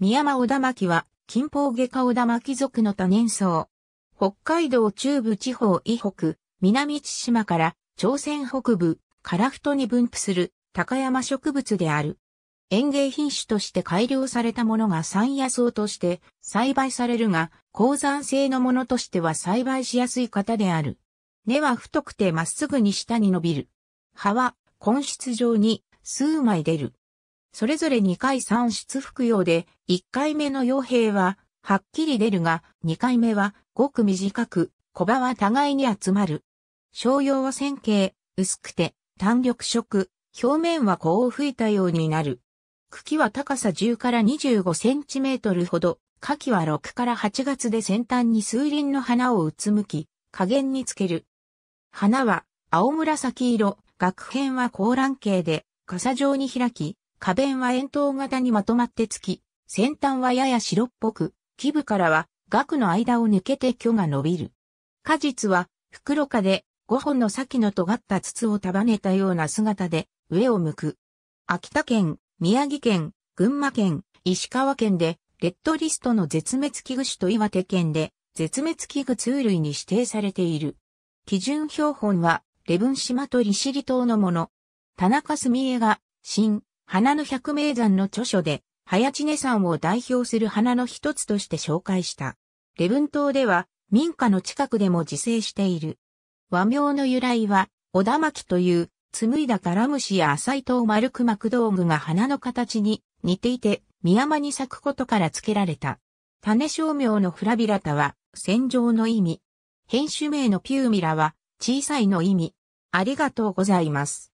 宮間小田巻は、近方下下小田巻族の多年草。北海道中部地方以北、南千島から朝鮮北部、カフトに分布する高山植物である。園芸品種として改良されたものが山野草として栽培されるが、高山性のものとしては栽培しやすい方である。根は太くてまっすぐに下に伸びる。葉は根室状に数枚出る。それぞれ2回3出服用で、1回目の傭兵は、はっきり出るが、2回目は、ごく短く、小葉は互いに集まる。商用は線形、薄くて、単緑色、表面はこを吹いたようになる。茎は高さ10から25センチメートルほど、花期は6から8月で先端に数輪の花をうつむき、加減につける。花は青紫色、学片は高卵形で、傘状に開き、花弁は円筒型にまとまってつき、先端はやや白っぽく、基部からは額の間を抜けて巨が伸びる。果実は袋花で5本の先の尖った筒を束ねたような姿で上を向く。秋田県、宮城県、群馬県、石川県でレッドリストの絶滅危惧種と岩手県で絶滅危惧通類に指定されている。基準標本は、レブン島と利尻島のもの。田中澄江が、新、花の百名山の著書で、早知根山を代表する花の一つとして紹介した。礼文島では民家の近くでも自生している。和名の由来は、小田巻という紡いだガラムシや浅いと丸く巻く道具が花の形に似ていて、宮間に咲くことから付けられた。種商名のフラビラタは、戦場の意味。編集名のピューミラは、小さいの意味。ありがとうございます。